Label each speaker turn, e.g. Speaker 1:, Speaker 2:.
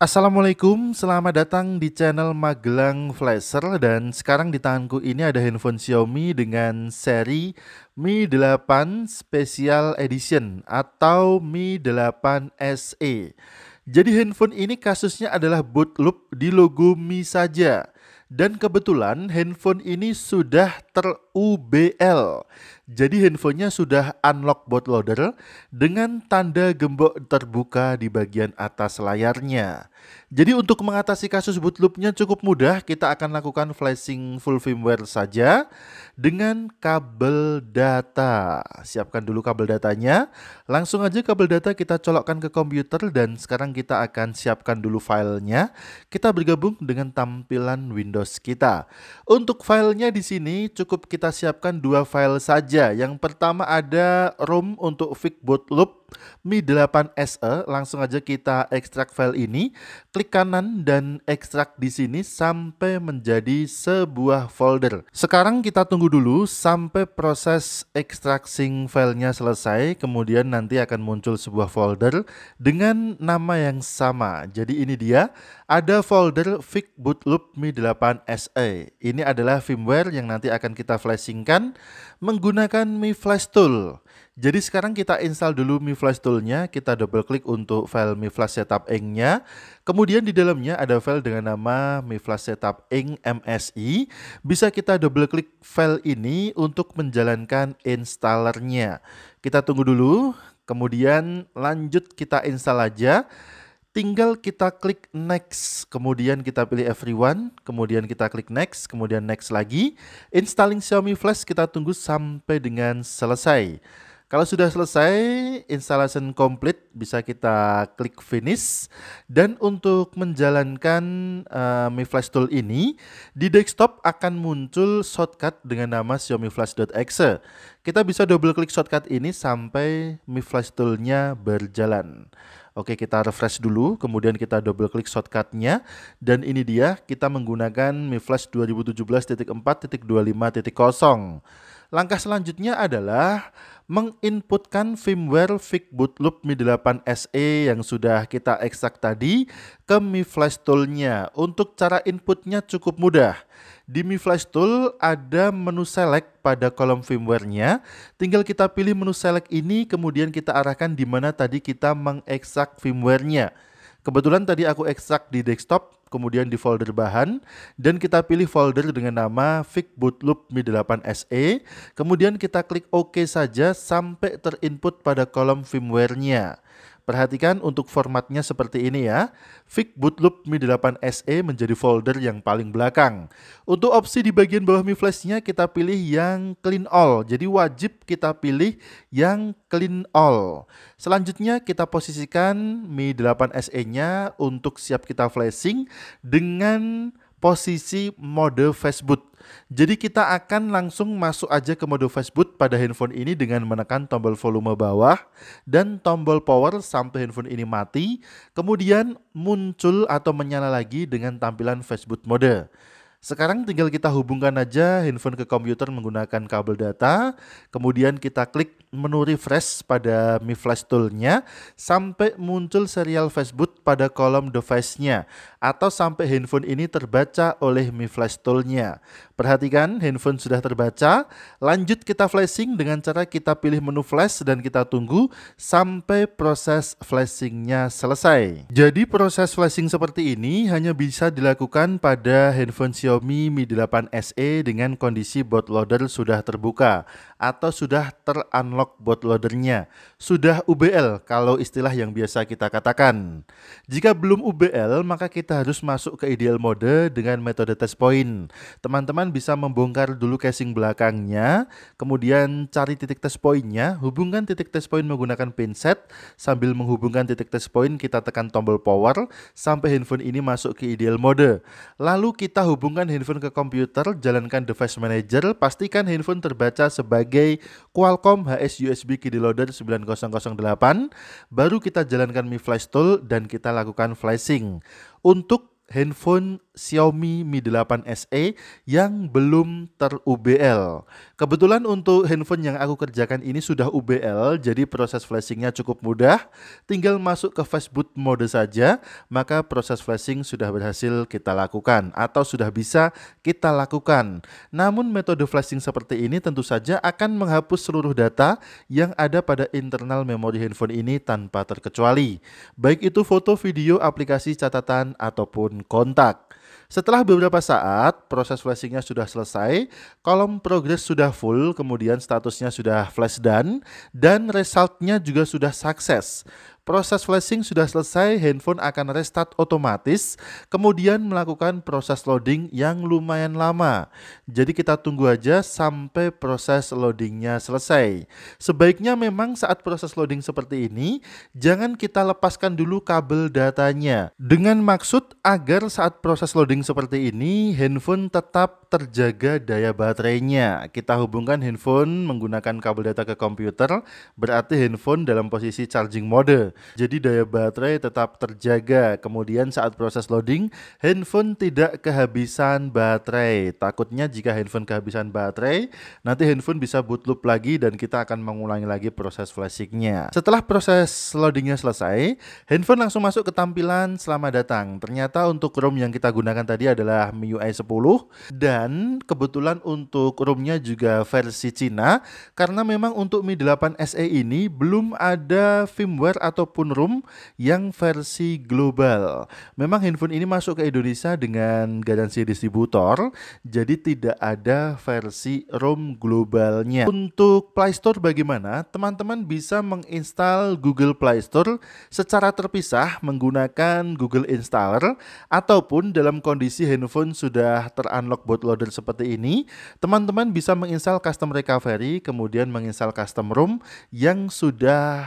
Speaker 1: Assalamualaikum, selamat datang di channel Magelang Flasher dan sekarang di tanganku ini ada handphone Xiaomi dengan seri Mi 8 Special Edition atau Mi 8 SE. Jadi handphone ini kasusnya adalah boot loop di logo Mi saja. Dan kebetulan handphone ini sudah chapter UBL. Jadi handphonenya sudah unlock bootloader dengan tanda gembok terbuka di bagian atas layarnya. Jadi untuk mengatasi kasus bootloopnya cukup mudah, kita akan lakukan flashing full firmware saja dengan kabel data. Siapkan dulu kabel datanya, langsung aja kabel data kita colokkan ke komputer dan sekarang kita akan siapkan dulu filenya. Kita bergabung dengan tampilan Windows kita. Untuk filenya di sini cukup kita siapkan dua file saja. Yang pertama ada ROM untuk Vic Boot Loop Mi 8 SE. Langsung aja kita ekstrak file ini. Klik kanan dan ekstrak di sini sampai menjadi sebuah folder. Sekarang kita tunggu dulu sampai proses ekstraksi filenya selesai. Kemudian nanti akan muncul sebuah folder dengan nama yang sama. Jadi ini dia. Ada folder Vic Boot Loop Mi 8 SE. Ini adalah firmware yang nanti akan akan kita flashingkan menggunakan Mi Flash Tool. Jadi sekarang kita install dulu Mi Flash Tool-nya, kita double klik untuk file Mi Flash Setup Ink-nya. Kemudian di dalamnya ada file dengan nama Mi Flash Setup Ink MSI. Bisa kita double klik file ini untuk menjalankan installernya. Kita tunggu dulu, kemudian lanjut kita install aja tinggal kita klik next, kemudian kita pilih everyone, kemudian kita klik next, kemudian next lagi. Installing Xiaomi Flash kita tunggu sampai dengan selesai. Kalau sudah selesai, installation complete, bisa kita klik finish. Dan untuk menjalankan uh, Mi Flash Tool ini, di desktop akan muncul shortcut dengan nama Xiaomi Flash.exe. Kita bisa double klik shortcut ini sampai Mi Flash Tool-nya berjalan. Oke, kita refresh dulu, kemudian kita double klik shortcutnya, dan ini dia, kita menggunakan Mi Flash 2017.4.25.0. Langkah selanjutnya adalah menginputkan firmware Figboot bootloop Mi 8 SE yang sudah kita ekstrak tadi ke Mi Flash Tool-nya. Untuk cara inputnya cukup mudah. Di Mi Flash Tool ada menu select pada kolom firmware-nya. Tinggal kita pilih menu select ini kemudian kita arahkan di mana tadi kita mengekstrak firmware-nya. Kebetulan tadi aku ekstrak di desktop, kemudian di folder bahan, dan kita pilih folder dengan nama Fig Boot Loop Mi 8 SE, kemudian kita klik OK saja sampai terinput pada kolom firmware-nya. Perhatikan untuk formatnya seperti ini ya. Fig Bootloop Mi 8 SE menjadi folder yang paling belakang. Untuk opsi di bagian bawah Mi Flash-nya kita pilih yang clean all. Jadi wajib kita pilih yang clean all. Selanjutnya kita posisikan Mi 8 SE-nya untuk siap kita flashing dengan posisi mode fastboot. Jadi kita akan langsung masuk aja ke mode fastboot pada handphone ini dengan menekan tombol volume bawah dan tombol power sampai handphone ini mati, kemudian muncul atau menyala lagi dengan tampilan fastboot mode. Sekarang tinggal kita hubungkan aja handphone ke komputer menggunakan kabel data, kemudian kita klik menu refresh pada Mi Flash Tool-nya sampai muncul serial Facebook pada kolom device-nya atau sampai handphone ini terbaca oleh Mi Flash Tool-nya. Perhatikan, handphone sudah terbaca. Lanjut kita flashing dengan cara kita pilih menu flash dan kita tunggu sampai proses flashing-nya selesai. Jadi proses flashing seperti ini hanya bisa dilakukan pada handphone Xiaomi Mi 8 SE dengan kondisi bootloader sudah terbuka atau sudah terunlock unlock bootloadernya. Sudah UBL kalau istilah yang biasa kita katakan. Jika belum UBL, maka kita harus masuk ke ideal mode dengan metode test point. Teman-teman bisa membongkar dulu casing belakangnya, kemudian cari titik test pointnya, hubungkan titik test point menggunakan pinset, sambil menghubungkan titik test point kita tekan tombol power sampai handphone ini masuk ke ideal mode. Lalu kita hubungkan handphone ke komputer, jalankan device manager, pastikan handphone terbaca sebagai Qualcomm HS device USB KD Loader 9008, baru kita jalankan Mi Flash Tool dan kita lakukan flashing. Untuk handphone Xiaomi Mi 8 SE yang belum ter-UBL. Kebetulan untuk handphone yang aku kerjakan ini sudah UBL, jadi proses flashingnya cukup mudah. Tinggal masuk ke Facebook mode saja, maka proses flashing sudah berhasil kita lakukan atau sudah bisa kita lakukan. Namun metode flashing seperti ini tentu saja akan menghapus seluruh data yang ada pada internal memori handphone ini tanpa terkecuali. Baik itu foto, video, aplikasi catatan, ataupun kontak. Setelah beberapa saat, proses flashingnya sudah selesai, kolom progress sudah full, kemudian statusnya sudah flash done, dan resultnya juga sudah sukses. Proses flashing sudah selesai, handphone akan restart otomatis, kemudian melakukan proses loading yang lumayan lama. Jadi kita tunggu aja sampai proses loadingnya selesai. Sebaiknya memang saat proses loading seperti ini, jangan kita lepaskan dulu kabel datanya. Dengan maksud agar saat proses loading seperti ini, handphone tetap terjaga daya baterainya. Kita hubungkan handphone menggunakan kabel data ke komputer, berarti handphone dalam posisi charging mode. Jadi daya baterai tetap terjaga. Kemudian saat proses loading, handphone tidak kehabisan baterai. Takutnya jika handphone kehabisan baterai, nanti handphone bisa boot loop lagi dan kita akan mengulangi lagi proses flashingnya. Setelah proses loadingnya selesai, handphone langsung masuk ke tampilan selamat datang. Ternyata untuk ROM yang kita gunakan tadi adalah MIUI 10 dan kebetulan untuk ROM-nya juga versi Cina karena memang untuk Mi 8 SE ini belum ada firmware atau ataupun room yang versi global. Memang handphone ini masuk ke Indonesia dengan garansi distributor, jadi tidak ada versi room globalnya. Untuk Play Store bagaimana? Teman-teman bisa menginstal Google Play Store secara terpisah menggunakan Google Installer ataupun dalam kondisi handphone sudah terunlock bootloader seperti ini, teman-teman bisa menginstal custom recovery kemudian menginstal custom room yang sudah